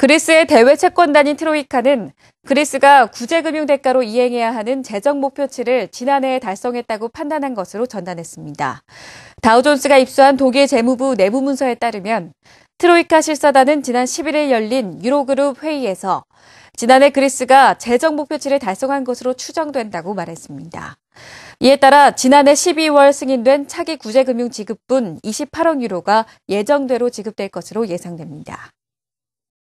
그리스의 대외 채권단인 트로이카는 그리스가 구제금융 대가로 이행해야 하는 재정 목표치를 지난해에 달성했다고 판단한 것으로 전단했습니다. 다우존스가 입수한 독일 재무부 내부 문서에 따르면 트로이카 실사단은 지난 11일 열린 유로그룹 회의에서 지난해 그리스가 재정 목표치를 달성한 것으로 추정된다고 말했습니다. 이에 따라 지난해 12월 승인된 차기 구제금융 지급분 28억 유로가 예정대로 지급될 것으로 예상됩니다.